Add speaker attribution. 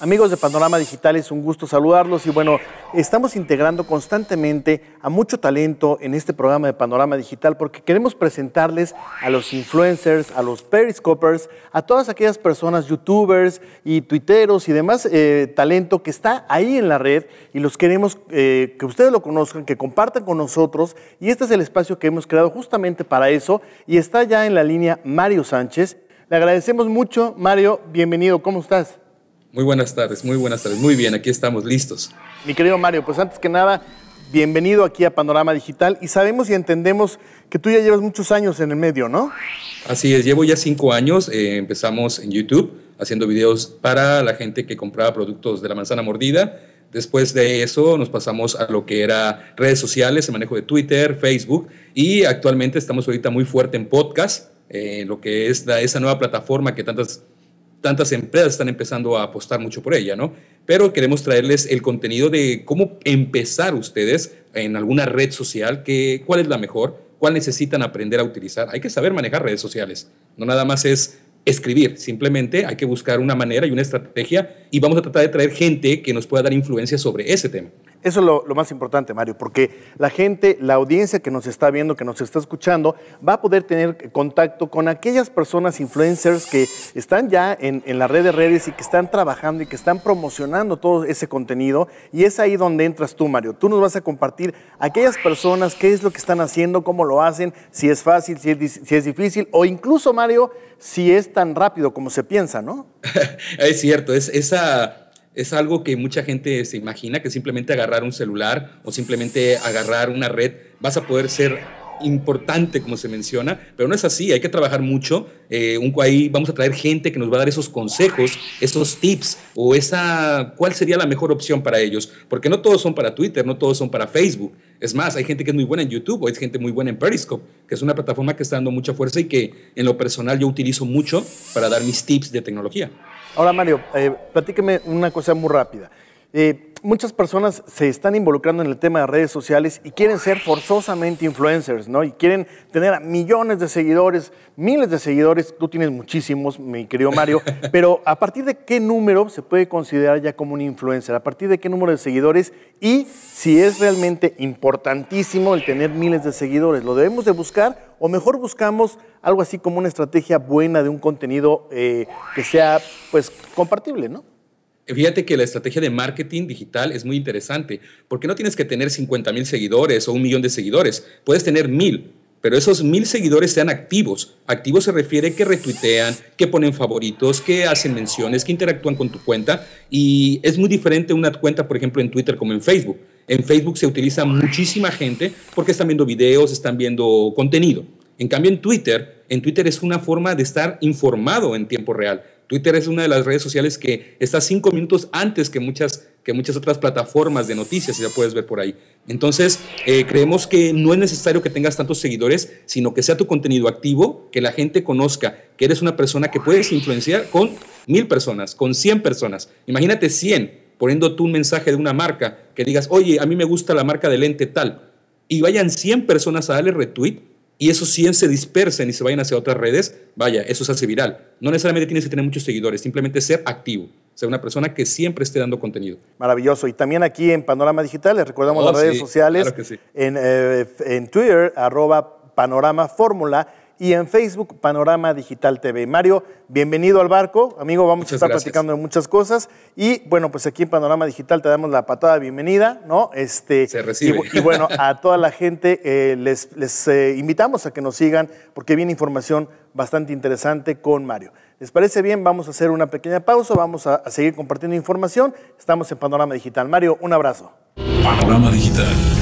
Speaker 1: Amigos de Panorama Digital, es un gusto saludarlos y bueno, estamos integrando constantemente a mucho talento en este programa de Panorama Digital porque queremos presentarles a los influencers, a los periscopers, a todas aquellas personas, youtubers y tuiteros y demás eh, talento que está ahí en la red y los queremos eh, que ustedes lo conozcan, que compartan con nosotros y este es el espacio que hemos creado justamente para eso y está ya en la línea Mario Sánchez. Le agradecemos mucho, Mario, bienvenido, ¿cómo estás?
Speaker 2: Muy buenas tardes, muy buenas tardes. Muy bien, aquí estamos listos. Mi querido Mario, pues antes que nada,
Speaker 1: bienvenido aquí a Panorama Digital y sabemos y entendemos que tú ya llevas muchos años en el medio, ¿no?
Speaker 2: Así es, llevo ya cinco años, eh, empezamos en YouTube haciendo videos para la gente que compraba productos de la manzana mordida. Después de eso nos pasamos a lo que era redes sociales, el manejo de Twitter, Facebook y actualmente estamos ahorita muy fuerte en podcast, eh, en lo que es esa nueva plataforma que tantas tantas empresas están empezando a apostar mucho por ella, ¿no? Pero queremos traerles el contenido de cómo empezar ustedes en alguna red social, que, cuál es la mejor, cuál necesitan aprender a utilizar. Hay que saber manejar redes sociales, no nada más es escribir, simplemente hay que buscar una manera y una estrategia y vamos a tratar de traer gente que nos pueda dar influencia sobre ese tema. Eso es lo, más importante, Mario,
Speaker 1: porque la gente, la audiencia que nos está viendo, que nos está escuchando, va a poder tener contacto con aquellas personas, influencers, que están ya en, en la red de redes y que están trabajando y que están promocionando todo ese contenido. Y es ahí donde entras tú, Mario. Tú nos vas a compartir aquellas personas, qué es lo que están haciendo, cómo lo hacen, si es fácil, si es, si es difícil, o incluso, Mario, si es tan rápido como se piensa, ¿no?
Speaker 2: es cierto, es esa es algo que mucha gente se imagina, que simplemente agarrar un celular o simplemente agarrar una red vas a poder ser importante, como se menciona, pero no es así, hay que trabajar mucho. Eh, un, ahí vamos a traer gente que nos va a dar esos consejos, esos tips o esa, cuál sería la mejor opción para ellos, porque no todos son para Twitter, no todos son para Facebook. Es más, hay gente que es muy buena en YouTube o hay gente muy buena en Periscope, que es una plataforma que está dando mucha fuerza y que en lo personal yo utilizo mucho para dar mis tips de tecnología. Ahora, Mario, eh,
Speaker 1: platíqueme una cosa muy rápida. Eh, muchas personas se están involucrando en el tema de redes sociales y quieren ser forzosamente influencers, ¿no? Y quieren tener a millones de seguidores, miles de seguidores. Tú tienes muchísimos, mi querido Mario. pero ¿a partir de qué número se puede considerar ya como un influencer? ¿A partir de qué número de seguidores? Y si es realmente importantísimo el tener miles de seguidores, ¿lo debemos de buscar o mejor buscamos algo así como una estrategia buena de un contenido eh, que sea, pues, compartible, ¿no?
Speaker 2: Fíjate que la estrategia de marketing digital es muy interesante, porque no tienes que tener 50 seguidores o un millón de seguidores, puedes tener mil, pero esos mil seguidores sean activos. Activos se refiere que retuitean, que ponen favoritos, que hacen menciones, que interactúan con tu cuenta. Y es muy diferente una cuenta, por ejemplo, en Twitter como en Facebook. En Facebook se utiliza muchísima gente porque están viendo videos, están viendo contenido. En cambio, en Twitter, en Twitter es una forma de estar informado en tiempo real Twitter es una de las redes sociales que está cinco minutos antes que muchas, que muchas otras plataformas de noticias, ya puedes ver por ahí. Entonces, eh, creemos que no es necesario que tengas tantos seguidores, sino que sea tu contenido activo, que la gente conozca que eres una persona que puedes influenciar con mil personas, con cien personas. Imagínate cien poniendo tú un mensaje de una marca que digas, oye, a mí me gusta la marca de lente tal, y vayan 100 personas a darle retweet, y esos 100 se dispersen y se vayan hacia otras redes, vaya, eso se hace viral. No necesariamente tienes que tener muchos seguidores, simplemente ser activo. Ser una persona que siempre esté dando contenido.
Speaker 1: Maravilloso. Y también aquí en Panorama Digital, les recordamos oh, las redes sociales. en, eh, en Twitter, arroba Panorama y en Facebook Panorama Digital TV. Mario, bienvenido al barco, amigo, vamos a estar platicando de muchas cosas y bueno, pues aquí en Panorama Digital te damos la patada bienvenida, ¿no? Este, Se recibe. Y, bueno, a toda la gente eh, les, eh, invitamos a que nos sigan porque viene información bastante interesante con Mario. ¿Les parece bien? Vamos a hacer una pequeña pausa, vamos a seguir compartiendo información. Estamos en Panorama Digital. Mario, un abrazo. Panorama Digital.